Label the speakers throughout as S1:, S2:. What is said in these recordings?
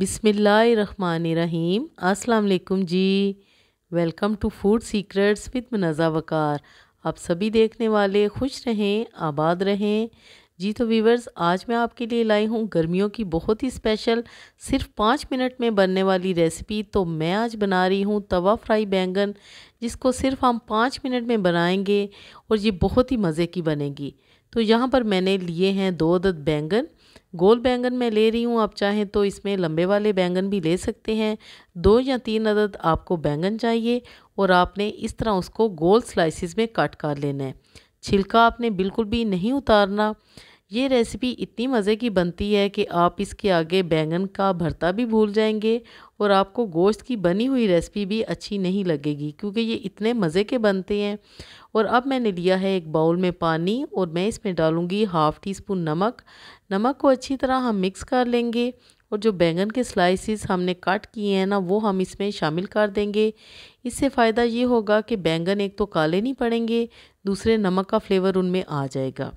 S1: बिसमीम अस्सलाम जी welcome to food secrets with Manaja Waqar आप सभी देखने वाले खुश रहें आबाद रहें जी तो वीवर्स आज मैं आपके लिए लाई हूँ गर्मियों की बहुत ही स्पेशल सिर्फ पाँच मिनट में बनने वाली रेसिपी तो मैं आज बना रही हूँ तवा फ्राई बैंगन जिसको सिर्फ हम पाँच मिनट में बनाएंगे और ये बहुत ही मज़े की बनेगी तो यहाँ पर मैंने लिए हैं दो अदद बैंगन गोल बैंगन मैं ले रही हूँ आप चाहें तो इसमें लंबे वाले बैंगन भी ले सकते हैं दो या तीन अदद आपको बैंगन चाहिए और आपने इस तरह उसको गोल स्लाइसिस में काट कर लेना है छिलका आपने बिल्कुल भी नहीं उतारना ये रेसिपी इतनी मज़े की बनती है कि आप इसके आगे बैंगन का भरता भी भूल जाएंगे और आपको गोश्त की बनी हुई रेसिपी भी अच्छी नहीं लगेगी क्योंकि ये इतने मज़े के बनते हैं और अब मैंने लिया है एक बाउल में पानी और मैं इसमें डालूँगी हाफ़ टी स्पून नमक नमक को अच्छी तरह हम मिक्स कर लेंगे और जो बैंगन के स्लाइसिस हमने कट किए हैं ना वो हम इसमें शामिल कर देंगे इससे फ़ायदा ये होगा कि बैंगन एक तो काले नहीं पड़ेंगे दूसरे नमक का फ्लेवर उनमें आ जाएगा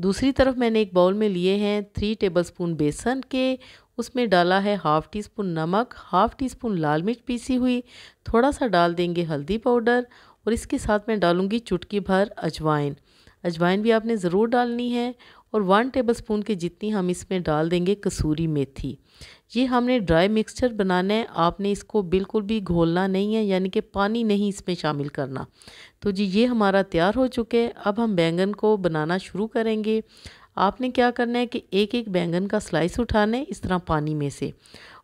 S1: दूसरी तरफ मैंने एक बाउल में लिए हैं थ्री टेबलस्पून बेसन के उसमें डाला है half teaspoon half teaspoon मिर्च पीसी हुई थोड़ा सा डाल देंगे हल्दी पाउडर और इसके साथ मैं डालूंगी चुटकी भर अजवाइन अजवाइन भी आपने ज़रूर डालनी है और वन टेबलस्पून की जितनी हम इसमें डाल देंगे कसूरी मेथी ये हमने ड्राई मिक्सचर बनाना है आपने इसको बिल्कुल भी घोलना नहीं है यानी कि पानी नहीं इसमें शामिल करना तो जी ये हमारा तैयार हो चुका है अब हम बैंगन को बनाना शुरू करेंगे आपने क्या करना है कि एक एक बैंगन का स्लाइस उठाना है इस तरह पानी में से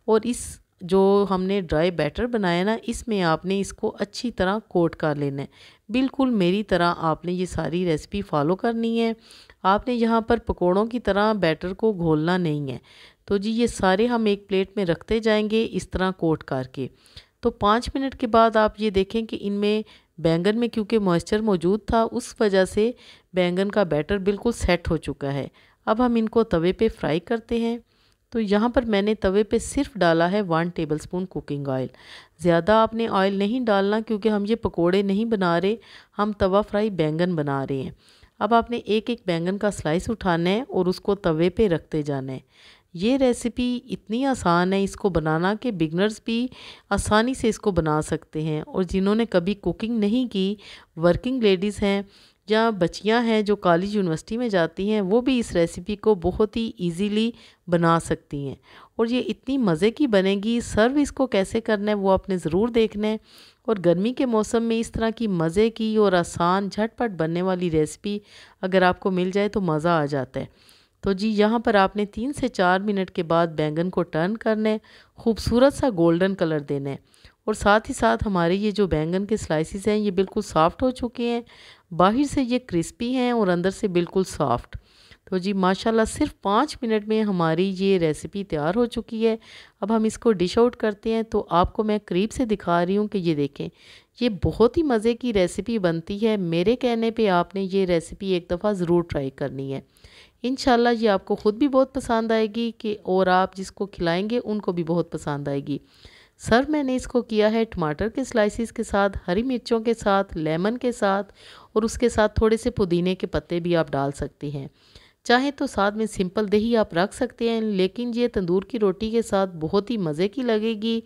S1: और इस जो हमने ड्राई बैटर बनाया ना इसमें आपने इसको अच्छी तरह कोट कर लेना है बिल्कुल मेरी तरह आपने ये सारी रेसिपी फॉलो करनी है आपने यहाँ पर पकोड़ों की तरह बैटर को घोलना नहीं है तो जी ये सारे हम एक प्लेट में रखते जाएंगे इस तरह कोट करके तो पाँच मिनट के बाद आप ये देखें कि इनमें बैंगन में क्योंकि मॉइस्चर मौजूद था उस वजह से बैंगन का बैटर बिल्कुल सेट हो चुका है अब हम इनको तवे पे फ्राई करते हैं तो यहाँ पर मैंने तवे पे सिर्फ डाला है वन टेबलस्पून कुकिंग ऑयल ज़्यादा आपने ऑयल नहीं डालना क्योंकि हम ये पकोड़े नहीं बना रहे हम तवा फ्राई बैंगन बना रहे हैं अब आपने एक एक बैंगन का स्लाइस उठाना है और उसको तवे पे रखते जाना है ये रेसिपी इतनी आसान है इसको बनाना कि बिगनर्स भी आसानी से इसको बना सकते हैं और जिन्होंने कभी कुकिंग नहीं की वर्किंग लेडीज़ हैं या बच्चियां हैं जो कॉलेज यूनिवर्सिटी में जाती हैं वो भी इस रेसिपी को बहुत ही इजीली बना सकती हैं और ये इतनी मज़े की बनेगी सर्व इसको कैसे करना है वो आपने ज़रूर देखना है और गर्मी के मौसम में इस तरह की मज़े की और आसान झटपट बनने वाली रेसिपी अगर आपको मिल जाए तो मज़ा आ जाता है तो जी यहाँ पर आपने तीन से चार मिनट के बाद बैंगन को टर्न करना है खूबसूरत सा गोल्डन कलर देना है और साथ ही साथ हमारे ये जो बैंगन के स्लाइसिस हैं ये बिल्कुल सॉफ़्ट हो चुके हैं बाहर से ये क्रिस्पी हैं और अंदर से बिल्कुल सॉफ़्ट तो जी माशाल्लाह सिर्फ पाँच मिनट में हमारी ये रेसिपी तैयार हो चुकी है अब हम इसको डिश आउट करते हैं तो आपको मैं करीब से दिखा रही हूँ कि ये देखें ये बहुत ही मज़े की रेसिपी बनती है मेरे कहने पे आपने ये रेसिपी एक दफ़ा ज़रूर ट्राई करनी है इन ये आपको ख़ुद भी बहुत पसंद आएगी कि और आप जिसको खिलाएँगे उनको भी बहुत पसंद आएगी सर्व मैंने इसको किया है टमाटर के स्लाइसिस के साथ हरी मिर्चों के साथ लेमन के साथ और उसके साथ थोड़े से पुदीने के पत्ते भी आप डाल सकती हैं चाहे तो साथ में सिंपल दही आप रख सकते हैं लेकिन ये तंदूर की रोटी के साथ बहुत ही मज़े की लगेगी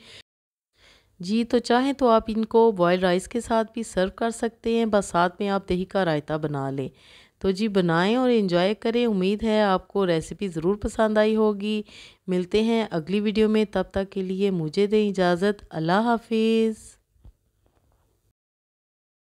S1: जी तो चाहें तो आप इनको बॉयल राइस के साथ भी सर्व कर सकते हैं बस साथ में आप दही का रायता बना लें तो जी बनाएं और इन्जॉय करें उम्मीद है आपको रेसिपी ज़रूर पसंद आई होगी मिलते हैं अगली वीडियो में तब तक के लिए मुझे दें इजाज़त अल्लाह हाफिज़